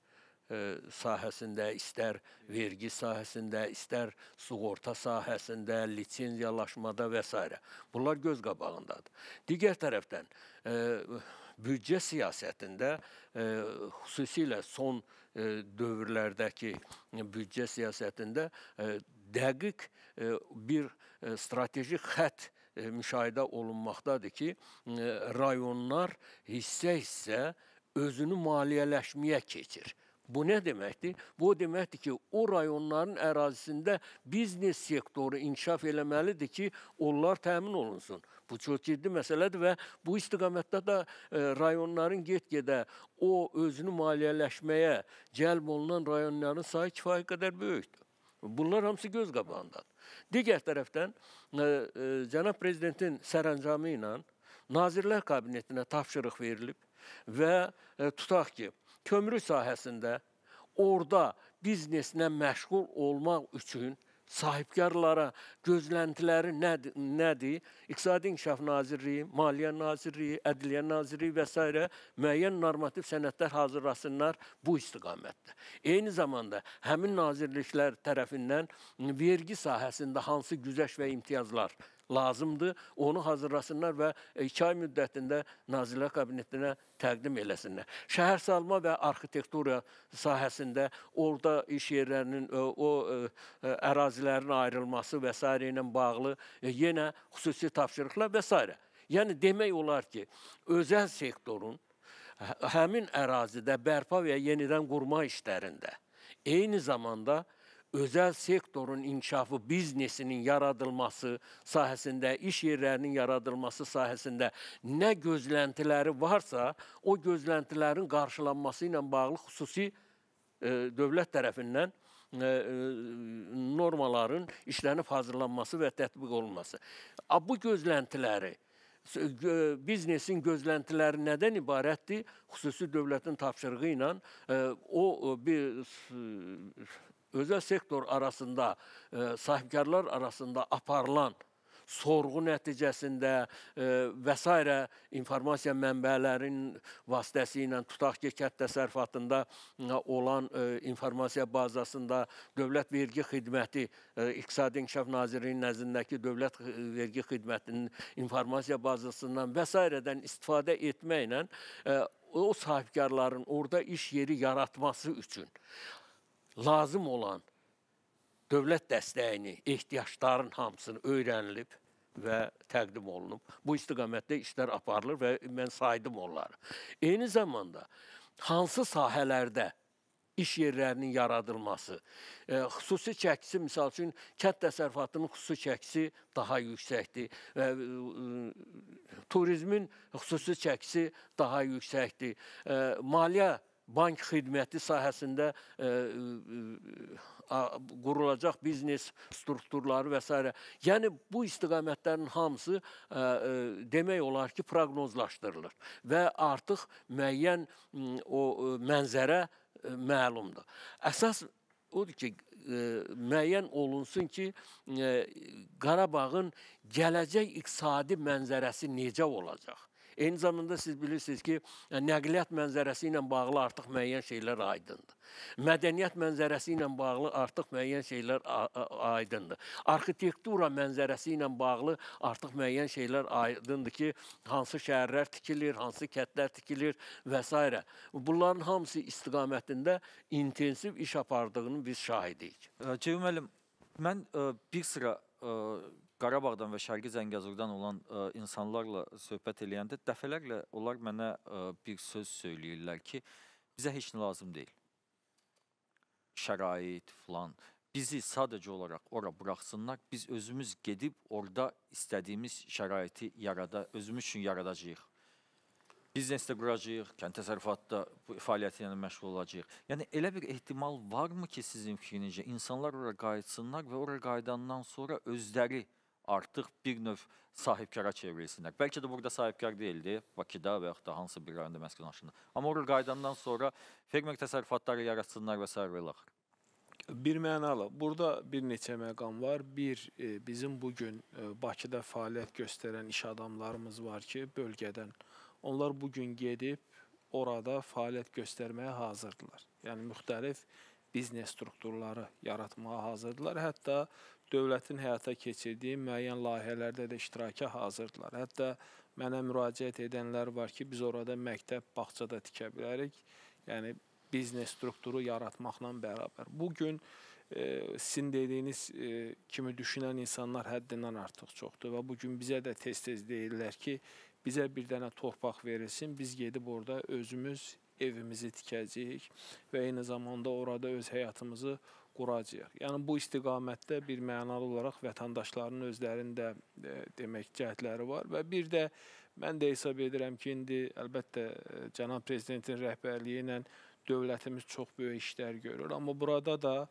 E, sahəsində, istər vergi sahəsində, istər sığorta sahəsində, lisenziyalaşmada və s. Bunlar göz qabağındadır. Digər tərəfdən e, büdcə siyasətində e, xüsusilə son dövrlərdəki büdcə siyasətində dəqiq bir strateji xət müşahidə olunmaqdadır ki, rayonlar hissə-hissə özünü maliyyələşməyə keçir. Bu nə deməkdir? Bu deməkdir ki, o rayonların ərazisində biznes sektoru inkişaf eləməlidir ki, onlar təmin olunsun. Bu çox ciddi məsələdir və bu istiqamətdə də e, rayonların get-gedə o özünü maliyyələşməyə cəlb olunan rayonların sayı kifayət qədər böyükdür. Bunlar hamısı göz qabağındadır. Digər tərəfdən e, e, cənab prezidentin sərəncamı ilə Nazirlər Kabinetinə tapşırıq verilib və e, tutaq ki, kömrü sahəsində orada bizneslə məşğul olmaq üçün sahibkarlara gözləntiləri nədir? nədir? İqtisadi İnkişaf Nazirliyi, Maliyyə Nazirliyi, Ədliyyə Nazirliyi və s. müəyyən normativ sənədlər hazırlasınlar bu istiqamətdə. Eyni zamanda həmin nazirliklər tərəfindən vergi sahəsində hansı güzəş və imtiyazlar lazımdır. Onu hazırlasınlar və e, iki ay müddətində Nazirlər Kabinetinə təqdim eləsinlər. Şəhər salma və arxitektura sahəsində orada iş yerlərinin e, o e, ərazilərin ayrılması və s. ilə bağlı yenə xüsusi tapşırıqlar və s. Yəni demək olar ki, özəl sektorun hə, həmin ərazidə bərpa və yenidən qurma işlərində eyni zamanda özəl sektorun inkişafı, biznesinin yaradılması sahəsində, iş yerlərinin yaradılması sahəsində nə gözləntiləri varsa, o gözləntilərin qarşılanması ilə bağlı xüsusi ə, e, dövlət tərəfindən e, e, normaların işlənib hazırlanması və tətbiq olunması. Bu gözləntiləri biznesin gözləntiləri nədən ibarətdir? Xüsusi dövlətin tapşırığı ilə o bir özəl sektor arasında, e, sahibkarlar arasında aparılan sorğu nəticəsində e, və s. informasiya mənbələrinin vasitəsi ilə tutaq ki, kənd təsərrüfatında e, olan e, informasiya bazasında Dövlət Vergi Xidməti e, İqtisadi İnkişaf Nazirliyinin nəzdindəki Dövlət Vergi Xidmətinin informasiya bazasından və s.dən istifadə etməklə e, o sahibkarların orada iş yeri yaratması üçün lazım olan dövlət dəstəyini, ehtiyacların hamısını öyrənilib və təqdim olunub. Bu istiqamətdə işlər aparılır və mən saydım onları. Eyni zamanda hansı sahələrdə iş yerlərinin yaradılması, e, xüsusi çəkisi, misal üçün, kənd təsərrüfatının xüsusi çəkisi daha yüksəkdir. E, e, turizmin xüsusi çəkisi daha yüksəkdir. Maliyyə bank xidməti sahəsində ə, e, ə, e, qurulacaq biznes strukturları və s. Yəni bu istiqamətlərin hamısı ə, e, ə, demək olar ki, proqnozlaşdırılır və artıq müəyyən o mənzərə məlumdur. Əsas odur ki, e, müəyyən olunsun ki, e, Qarabağın gələcək iqtisadi mənzərəsi necə olacaq? Eyni zamanda siz bilirsiniz ki, e, nəqliyyat mənzərəsi ilə bağlı artıq müəyyən şeylər aydındır. Mədəniyyət mənzərəsi ilə bağlı artıq müəyyən şeylər aydındır. Arxitektura mənzərəsi ilə bağlı artıq müəyyən şeylər aydındır ki, hansı şəhərlər tikilir, hansı kətlər tikilir və s. Bunların hamısı istiqamətində intensiv iş apardığını biz şahidiyik. E, Cəvi müəllim, mən ə, e, bir sıra ə, Qarabağdan və Şərqi Zəngəzurdan olan ə, e, insanlarla söhbət eləyəndə dəfələrlə onlar mənə ə, e, bir söz söyləyirlər ki, bizə heç nə lazım deyil. Şərait filan bizi sadəcə olaraq ora buraxsınlar. Biz özümüz gedib orada istədiyimiz şəraiti yarada, özümüz üçün yaradacağıq. Biznesdə quracağıq, kənd təsərrüfatda fəaliyyəti ilə məşğul olacağıq. Yəni elə bir ehtimal varmı ki, sizin fikrinizcə insanlar ora qayıtsınlar və ora qayıdandan sonra özləri artıq bir növ sahibkara çevrilsinlər. Bəlkə də burada sahibkar deyildi, Bakıda və yaxud da hansı bir rayonda məskunlaşında. Amma oraya qaydandan sonra fermer təsərrüfatları yaratsınlar və s. və ilaxır. Bir mənalı. Burada bir neçə məqam var. Bir, e, bizim bugün e, Bakıda fəaliyyət göstərən iş adamlarımız var ki, bölgədən. Onlar bugün gedib orada fəaliyyət göstərməyə hazırdılar. Yəni, müxtəlif biznes strukturları yaratmağa hazırdılar. Hətta dövlətin həyata keçirdiyi müəyyən layihələrdə də iştiraka hazırdılar. Hətta mənə müraciət edənlər var ki, biz orada məktəb, bağça da tikə bilərik. Yəni biznes strukturu yaratmaqla bərabər. Bu gün e, sizin dediyiniz e, kimi düşünən insanlar həddindən artıq çoxdur və bu gün bizə də tez-tez deyirlər ki, bizə bir dənə torpaq verilsin, biz gedib orada özümüz evimizi tikəcəyik və eyni zamanda orada öz həyatımızı quracağıq. Yəni bu istiqamətdə bir mənalı olaraq vətəndaşların özlərində e, demək cəhətləri var və bir də mən də hesab edirəm ki, indi əlbəttə e, cənab prezidentin rəhbərliyi ilə dövlətimiz çox böyük işlər görür, amma burada da e,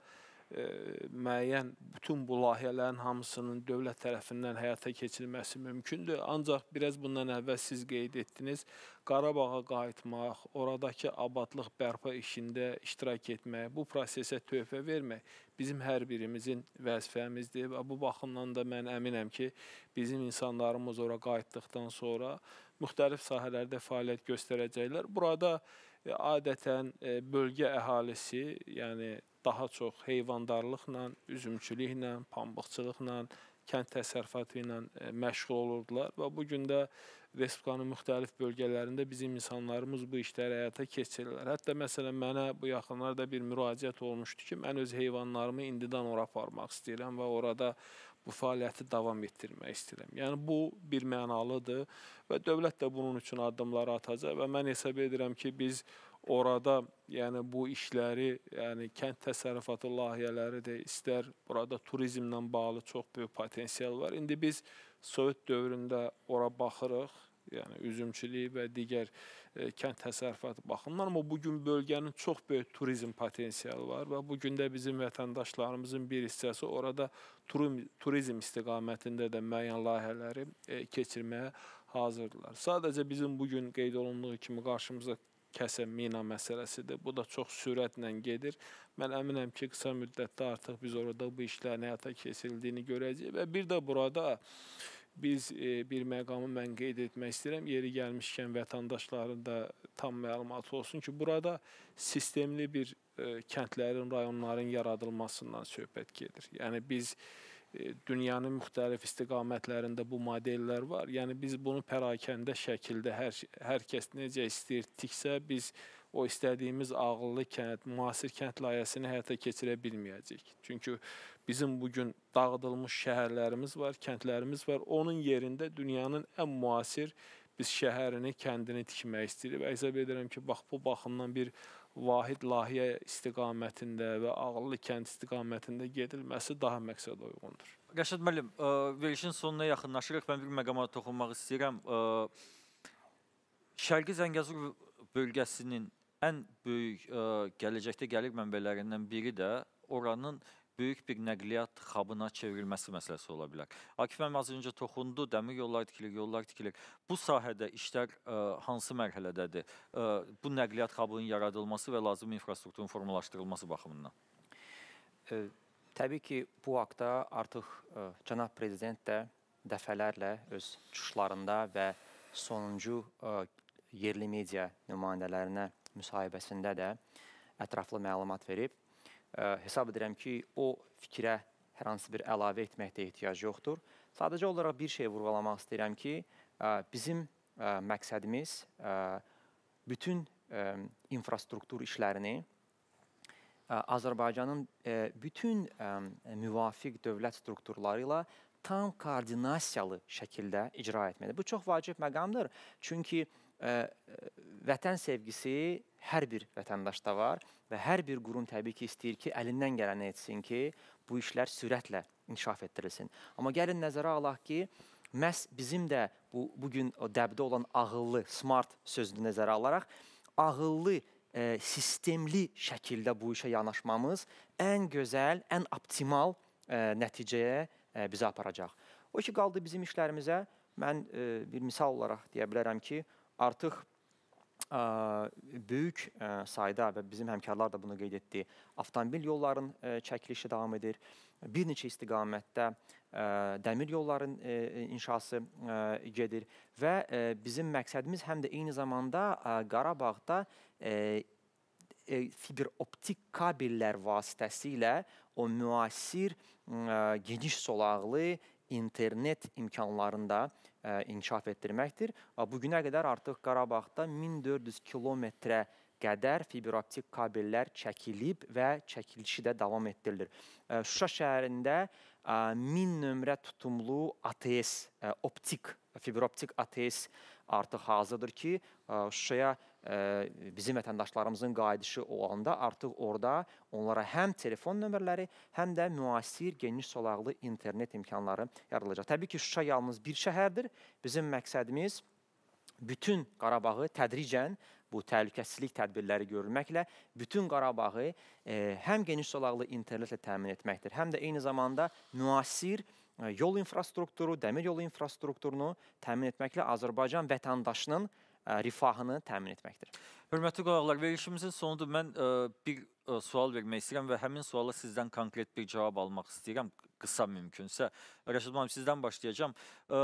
müəyyən bütün bu layihələrin hamısının dövlət tərəfindən həyata keçirilməsi mümkündür. Ancaq biraz bundan əvvəl siz qeyd etdiniz, Qarabağa qayıtmaq, oradakı abadlıq bərpa işində iştirak etmək, bu prosesə töhfə vermək bizim hər birimizin vəzifəmizdir və bu baxımdan da mən əminəm ki, bizim insanlarımız ora qayıtdıqdan sonra müxtəlif sahələrdə fəaliyyət göstərəcəklər. Burada adətən bölgə əhalisi, yəni daha çox heyvandarlıqla, üzümçülüklə, pambıqçılıqla, kənd təsərrüfatı ilə e, məşğul olurdular və bu gün də Respublikanın müxtəlif bölgələrində bizim insanlarımız bu işləri həyata keçirirlər. Hətta məsələn mənə bu yaxınlarda bir müraciət olmuşdu ki, mən öz heyvanlarımı indidən ora aparmaq istəyirəm və orada bu fəaliyyəti davam etdirmək istəyirəm. Yəni bu bir mənalıdır və dövlət də bunun üçün addımlar atacaq və mən hesab edirəm ki, biz bu orada yəni bu işləri, yəni kənd təsərrüfatı layihələri də istər burada turizmlə bağlı çox böyük potensial var. İndi biz Sovet dövründə ora baxırıq, yəni üzümçülük və digər e, kənd təsərrüfatı baxımından, amma bu gün bölgənin çox böyük turizm potensialı var və bu gün də bizim vətəndaşlarımızın bir hissəsi orada turizm, turizm istiqamətində də müəyyən layihələri e, keçirməyə hazırdılar. Sadəcə bizim bu gün qeyd olunduğu kimi qarşımıza kəsə mina məsələsidir. Bu da çox sürətlə gedir. Mən əminəm ki, qısa müddətdə artıq biz orada bu işlərin həyata keçirildiyini görəcəyik və bir də burada biz e, bir məqamı mən qeyd etmək istəyirəm. Yeri gəlmişkən vətəndaşların da tam məlumatı olsun ki, burada sistemli bir e, kəndlərin, rayonların yaradılmasından söhbət gedir. Yəni biz E, dünyanın müxtəlif istiqamətlərində bu modellər var. Yəni biz bunu pərakəndə şəkildə hər hər kəs necə istəyirtiksə, biz o istədiyimiz ağıllı kənd, müasir kənd layihəsini həyata keçirə bilməyəcəyik. Çünki bizim bu gün dağıdılmış şəhərlərimiz var, kəndlərimiz var. Onun yerində dünyanın ən müasir biz şəhərini, kəndini tikmək istəyirik və hesab edirəm ki, bax bu baxımdan bir vahid layihə istiqamətində və ağıllı kənd istiqamətində gedilməsi daha məqsəd uyğundur. Rəşad müəllim, e, verilişin sonuna yaxınlaşırıq. Mən bir məqama toxunmaq istəyirəm. E, Şərqi Zəngəzur bölgəsinin ən böyük e, gələcəkdə gəlir mənbələrindən biri də oranın böyük bir nəqliyyat xabına çevrilməsi məsələsi ola bilər. Akif müəllim az öncə toxundu, dəmir yolları tikilir, yollar tikilir. Bu sahədə işlər ə, hansı mərhələdədir? Ə, bu nəqliyyat xabının yaradılması və lazım infrastrukturun formalaşdırılması baxımından. Ə, təbii ki, bu haqda artıq ə, cənab prezident də dəfələrlə öz çıxışlarında və sonuncu ə, yerli media nümayəndələrinə müsahibəsində də ətraflı məlumat verib hesab edirəm ki, o fikrə hər hansı bir əlavə etməkdə ehtiyac yoxdur. Sadəcə olaraq bir şey vurğulamaq istəyirəm ki, bizim məqsədimiz bütün infrastruktur işlərini Azərbaycanın bütün müvafiq dövlət strukturları ilə tam koordinasiyalı şəkildə icra etməlidir. Bu çox vacib məqamdır. Çünki ə, e, e, vətən sevgisi hər bir vətəndaşda var və hər bir qurum təbii ki, istəyir ki, əlindən gələni etsin ki, bu işlər sürətlə inkişaf etdirilsin. Amma gəlin nəzərə alaq ki, məhz bizim də bu bugün o dəbdə olan ağıllı, smart sözünü nəzərə alaraq ağıllı ə, e, sistemli şəkildə bu işə yanaşmamız ən gözəl, ən optimal ə, nəticəyə E, bizi aparacaq. O ki, qaldı bizim işlərimizə, mən e, bir misal olaraq deyə bilərəm ki, artıq böyük e, sayda və bizim həmkarlar da bunu qeyd etdi, avtomobil yolların çəkilişi davam edir. Bir neçə istiqamətdə dəmir yolların inşası gedir və bizim məqsədimiz həm də eyni zamanda Qarabağda e, fiber optik kabellər vasitəsilə o müasir ə, e, geniş solaqlı internet imkanlarını da ə, e, inkişaf etdirməkdir. Bu günə qədər artıq Qarabağda 1400 kilometrə qədər fiber optik kabellər çəkilib və çəkilişi də davam etdirilir. E, Şuşa şəhərində 1000 nömrə tutumlu ATS optik fiber optik ATS artıq hazırdır ki, e, Şuşaya e, bizim vətəndaşlarımızın qayıdışı olanda artıq orada onlara həm telefon nömrələri, həm də müasir geniş solaqlı internet imkanları yaradılacaq. Təbii ki, Şuşa yalnız bir şəhərdir. Bizim məqsədimiz bütün Qarabağı tədricən bu təhlükəsizlik tədbirləri görülməklə bütün Qarabağı e, həm geniş solaqlı internetlə təmin etməkdir, həm də eyni zamanda müasir E, yol infrastrukturu, dəmir yolu infrastrukturunu təmin etməklə Azərbaycan vətəndaşının e, rifahını təmin etməkdir. Hörmətli qonaqlar, verilişimizin sonudur. Mən ə, e, bir ə, sual vermək istəyirəm və həmin suala sizdən konkret bir cavab almaq istəyirəm, qısa mümkünsə. Rəşid müəllim, sizdən başlayacağam. Ə,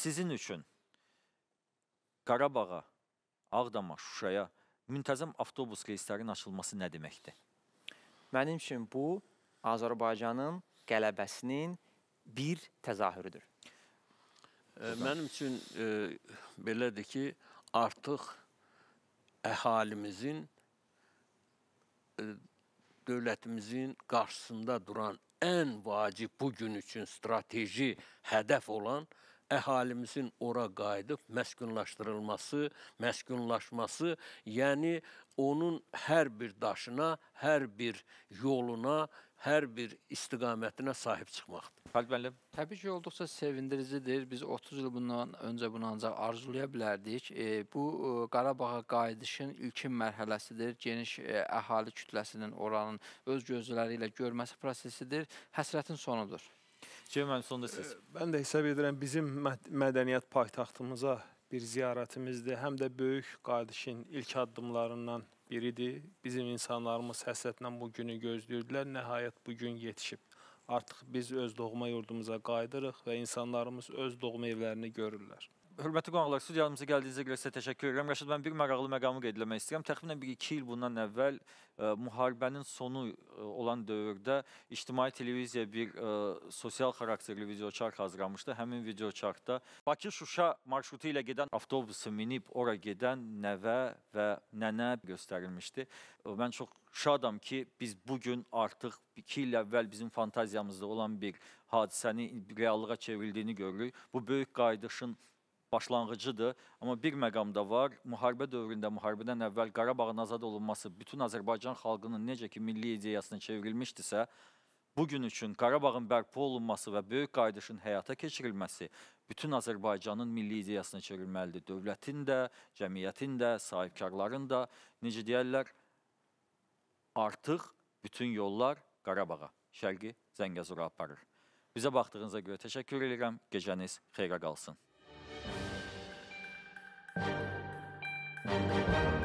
sizin üçün Qarabağa, Ağdama, Şuşaya müntəzəm avtobus reyslərinin açılması nə deməkdir? Mənim üçün bu Azərbaycanın qələbəsinin bir təzahürüdür? Ə, mənim üçün ə, e, belədir ki, artıq əhalimizin ə, e, dövlətimizin qarşısında duran ən vacib bu gün üçün strateji hədəf olan əhalimizin ora qayıdıb məskunlaşdırılması, məskunlaşması, yəni onun hər bir daşına, hər bir yoluna, hər bir istiqamətinə sahib çıxmaqdır. Xalid müəllim. Təbii ki, olduqca sevindiricidir. Biz 30 il bundan öncə bunu ancaq arzulaya bilərdik. E, bu e, Qarabağa qayıdışın ilkin mərhələsidir. Geniş e, əhali kütləsinin oranın öz gözləri ilə görməsi prosesidir. Həsrətin sonudur. Cəmi müəllim, sonda siz. E, mən də hesab edirəm bizim mədəniyyət paytaxtımıza bir ziyarətimizdir. Həm də böyük qayıdışın ilk addımlarından biridir. Bizim insanlarımız həsrətlə bu günü gözləyirdilər. Nəhayət bu gün yetişib. Artıq biz öz doğma yurdumuza qayıdırıq və insanlarımız öz doğma evlərini görürlər. Hörmətli qonaqlar, studiyamıza gəldiyinizə görə sizə təşəkkür edirəm. Rəşad, mən bir maraqlı məqamı qeyd etmək istəyirəm. Təxminən 1-2 il bundan əvvəl ə, e, müharibənin sonu ə, e, olan dövrdə ictimai televiziya bir ə, e, sosial xarakterli videoçarx hazırlamışdı. Həmin videoçarxda Bakı-Şuşa marşrutu ilə gedən avtobusu minib ora gedən nəvə və nənə göstərilmişdi. Mən çox şadam ki, biz bu gün artıq 2 il əvvəl bizim fantaziyamızda olan bir hadisəni reallığa çevrildiyini görürük. Bu böyük qayıdışın başlanğıcıdır. Amma bir məqam da var. Müharibə dövründə, müharibədən əvvəl Qarabağın azad olunması bütün Azərbaycan xalqının necə ki milli ideyasına çevrilmişdisə, bu gün üçün Qarabağın bərpa olunması və böyük qayıdışın həyata keçirilməsi bütün Azərbaycanın milli ideyasına çevrilməlidir. Dövlətin də, cəmiyyətin də, sahibkarların da, necə deyərlər, artıq bütün yollar Qarabağa, Şərqi Zəngəzura aparır. Bizə baxdığınıza görə təşəkkür edirəm. Gecəniz xeyrə qalsın. Música